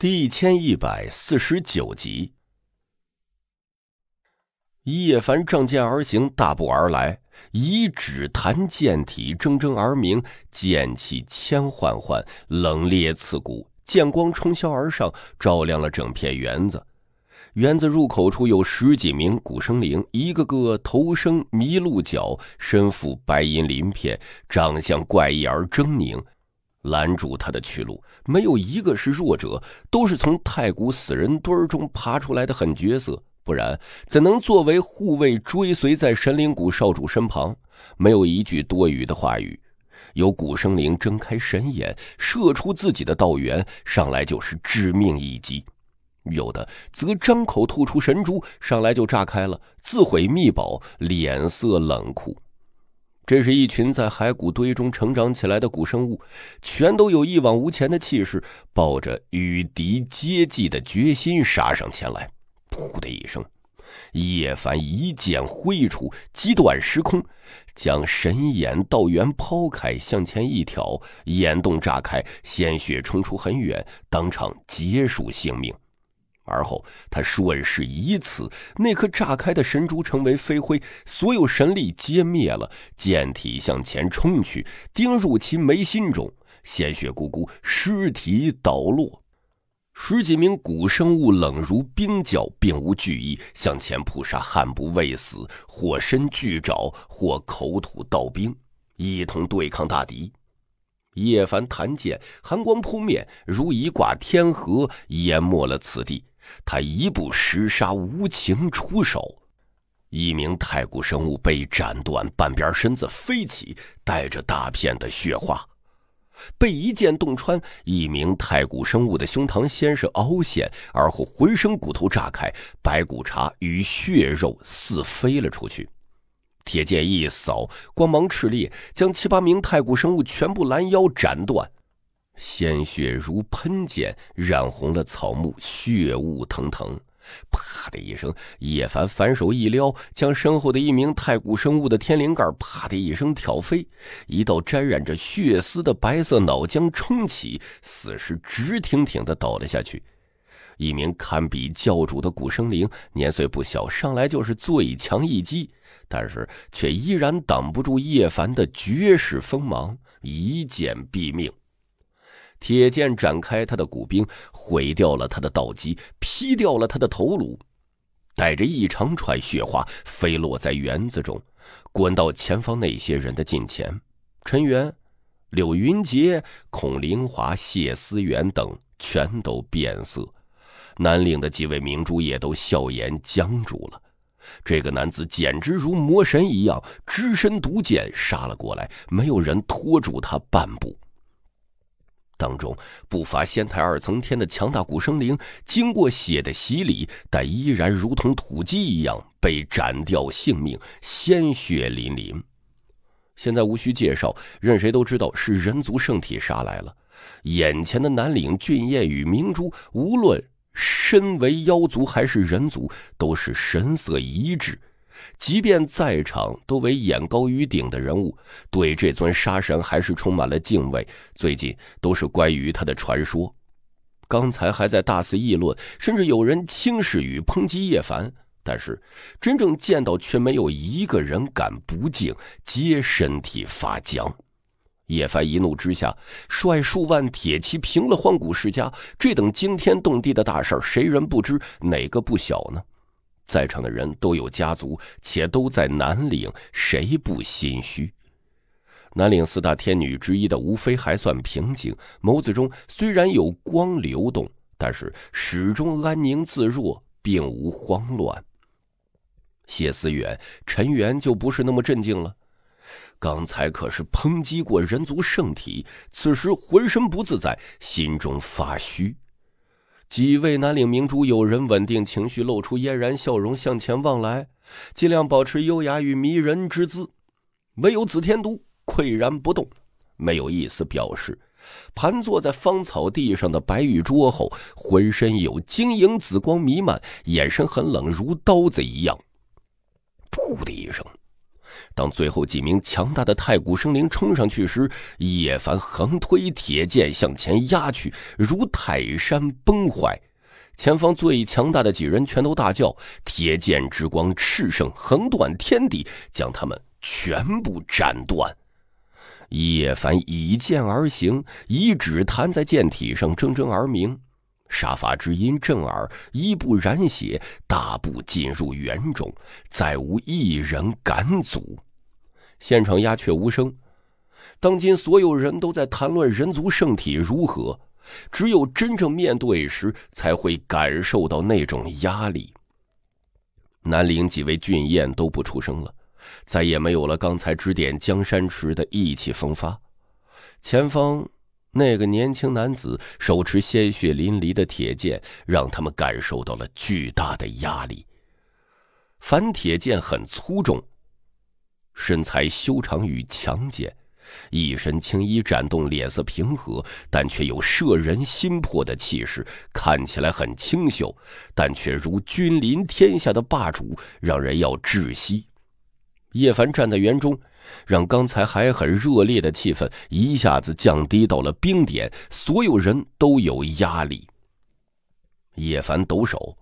第一千一百四十九集，叶凡仗剑而行，大步而来，以指弹剑体铮铮而鸣，剑气千幻幻，冷冽刺骨，剑光冲霄而上，照亮了整片园子。园子入口处有十几名古生灵，一个个头生麋鹿角，身负白银鳞片，长相怪异而狰狞。拦住他的去路，没有一个是弱者，都是从太古死人堆儿中爬出来的狠角色，不然怎能作为护卫追随在神灵谷少主身旁？没有一句多余的话语，有古生灵睁开神眼，射出自己的道元，上来就是致命一击；有的则张口吐出神珠，上来就炸开了，自毁秘宝，脸色冷酷。这是一群在骸骨堆中成长起来的古生物，全都有一往无前的气势，抱着与敌接济的决心杀上前来。噗的一声，叶凡一剑挥出，击断时空，将神眼道元抛开，向前一挑，眼洞炸开，鲜血冲出很远，当场结束性命。而后，他顺势一刺，那颗炸开的神珠成为飞灰，所有神力皆灭了。剑体向前冲去，钉入其眉心中，鲜血咕咕，尸体倒落。十几名古生物冷如冰窖，并无惧意，向前扑杀，悍不畏死。或伸巨爪，或口吐道冰，一同对抗大敌。叶凡弹剑，寒光扑面，如一挂天河，淹没了此地。他一步十杀，无情出手。一名太古生物被斩断半边身子飞起，带着大片的血花。被一剑洞穿，一名太古生物的胸膛先是凹陷，而后浑身骨头炸开，白骨茶与血肉似飞了出去。铁剑一扫，光芒炽烈，将七八名太古生物全部拦腰斩断。鲜血如喷溅，染红了草木，血雾腾腾。啪的一声，叶凡反手一撩，将身后的一名太古生物的天灵盖啪的一声挑飞，一道沾染着血丝的白色脑浆冲起，死尸直挺挺的倒了下去。一名堪比教主的古生灵，年岁不小，上来就是最强一击，但是却依然挡不住叶凡的绝世锋芒，一剑毙命。铁剑展开他的骨兵，毁掉了他的道基，劈掉了他的头颅，带着一长串血花飞落在园子中，滚到前方那些人的近前。陈元、柳云杰、孔林华、谢思源等全都变色，南岭的几位明珠也都笑颜僵住了。这个男子简直如魔神一样，只身独剑杀了过来，没有人拖住他半步。当中不乏仙台二层天的强大古生灵，经过血的洗礼，但依然如同土鸡一样被斩掉性命，鲜血淋淋。现在无需介绍，任谁都知道是人族圣体杀来了。眼前的南岭俊彦与明珠，无论身为妖族还是人族，都是神色一致。即便在场都为眼高于顶的人物，对这尊杀神还是充满了敬畏。最近都是关于他的传说。刚才还在大肆议论，甚至有人轻视与抨击叶凡，但是真正见到却没有一个人敢不敬，皆身体发僵。叶凡一怒之下，率数万铁骑平了荒古世家，这等惊天动地的大事儿，谁人不知？哪个不晓呢？在场的人都有家族，且都在南岭，谁不心虚？南岭四大天女之一的吴飞还算平静，眸子中虽然有光流动，但是始终安宁自若，并无慌乱。谢思远、陈元就不是那么镇静了，刚才可是抨击过人族圣体，此时浑身不自在，心中发虚。几位南岭明珠友人稳定情绪，露出嫣然笑容，向前望来，尽量保持优雅与迷人之姿。唯有紫天都岿然不动，没有一丝表示。盘坐在芳草地上的白玉桌后，浑身有晶莹紫光弥漫，眼神很冷，如刀子一样。噗的一声。当最后几名强大的太古生灵冲上去时，叶凡横推铁剑向前压去，如泰山崩坏。前方最强大的几人全都大叫：“铁剑之光炽盛，横断天地，将他们全部斩断。”叶凡以剑而行，以指弹在剑体上，铮铮而鸣，杀伐之音震耳。一步染血，大步进入园中，再无一人敢阻。现场鸦雀无声，当今所有人都在谈论人族圣体如何，只有真正面对时才会感受到那种压力。南陵几位俊彦都不出声了，再也没有了刚才指点江山时的意气风发。前方那个年轻男子手持鲜血淋漓的铁剑，让他们感受到了巨大的压力。反铁剑很粗重。身材修长与强健，一身青衣展动，脸色平和，但却有摄人心魄的气势。看起来很清秀，但却如君临天下的霸主，让人要窒息。叶凡站在园中，让刚才还很热烈的气氛一下子降低到了冰点，所有人都有压力。叶凡抖手，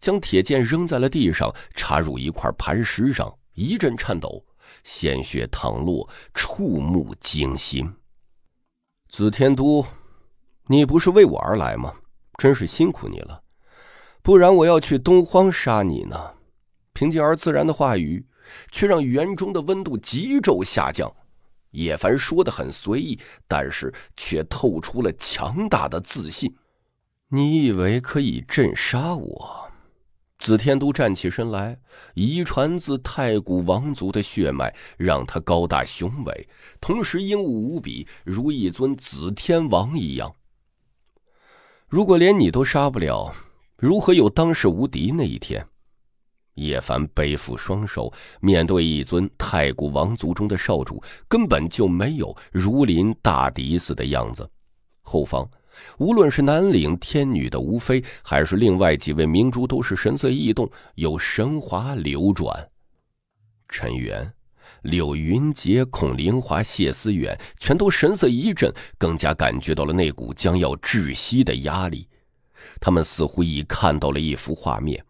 将铁剑扔在了地上，插入一块磐石上，一阵颤抖。鲜血淌落，触目惊心。紫天都，你不是为我而来吗？真是辛苦你了，不然我要去东荒杀你呢。平静而自然的话语，却让园中的温度急骤下降。叶凡说的很随意，但是却透出了强大的自信。你以为可以镇杀我？紫天都站起身来，遗传自太古王族的血脉让他高大雄伟，同时英武无比，如一尊紫天王一样。如果连你都杀不了，如何有当世无敌那一天？叶凡背负双手，面对一尊太古王族中的少主，根本就没有如临大敌似的样子。后方。无论是南岭天女的吴非，还是另外几位明珠，都是神色异动，有神华流转。陈元、柳云杰、孔灵华、谢思远，全都神色一震，更加感觉到了那股将要窒息的压力。他们似乎已看到了一幅画面。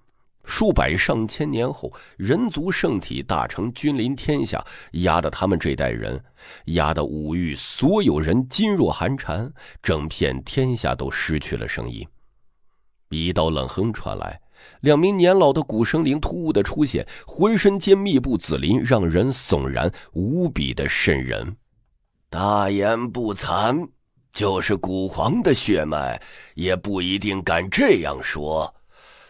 数百上千年后，人族圣体大成，君临天下，压得他们这代人，压得五域所有人噤若寒蝉，整片天下都失去了声音。一道冷哼传来，两名年老的古生灵突兀的出现，浑身皆密布紫鳞，让人悚然无比的瘆人。大言不惭，就是古皇的血脉，也不一定敢这样说。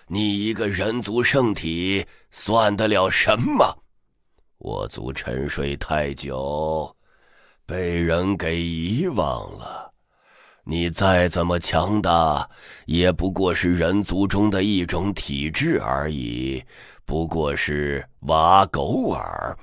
你一个人族圣体算得了什么？我族沉睡太久，被人给遗忘了。你再怎么强大，也不过是人族中的一种体质而已，不过是瓦狗耳。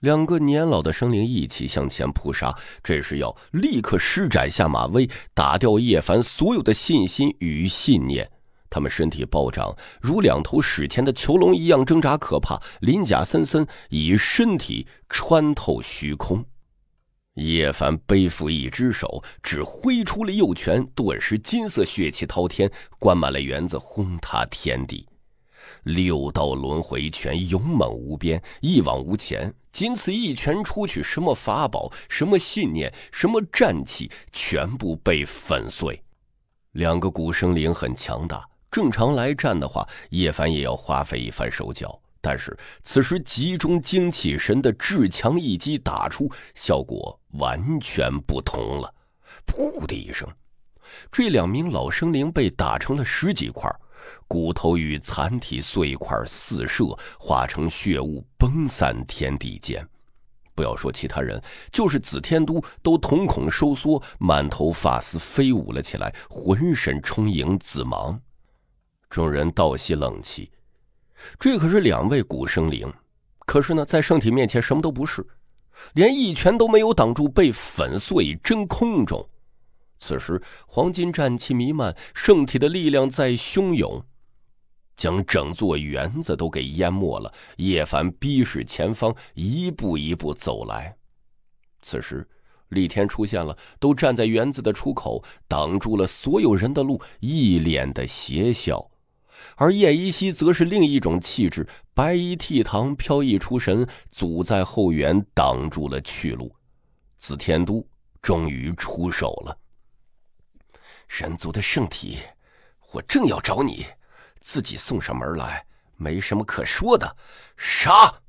两个年老的生灵一起向前扑杀，这是要立刻施展下马威，打掉叶凡所有的信心与信念。他们身体暴涨，如两头史前的囚龙一样挣扎，可怕，鳞甲森森，以身体穿透虚空。叶凡背负一只手，只挥出了右拳，顿时金色血气滔天，灌满了园子，轰塌天地。六道轮回拳勇猛无边，一往无前。仅此一拳出去，什么法宝，什么信念，什么战气，全部被粉碎。两个古生灵很强大。正常来战的话，叶凡也要花费一番手脚。但是此时集中精气神的至强一击打出，效果完全不同了。噗的一声，这两名老生灵被打成了十几块，骨头与残体碎块四射，化成血雾崩散天地间。不要说其他人，就是紫天都都瞳孔收缩，满头发丝飞舞了起来，浑身充盈紫芒。众人倒吸冷气，这可是两位古生灵，可是呢，在圣体面前什么都不是，连一拳都没有挡住，被粉碎真空。中，此时黄金战气弥漫，圣体的力量在汹涌，将整座园子都给淹没了。叶凡逼视前方，一步一步走来。此时，李天出现了，都站在园子的出口，挡住了所有人的路，一脸的邪笑。而叶依稀则是另一种气质，白衣倜傥，飘逸出神，阻在后园，挡住了去路。紫天都终于出手了。人族的圣体，我正要找你，自己送上门来，没什么可说的，杀！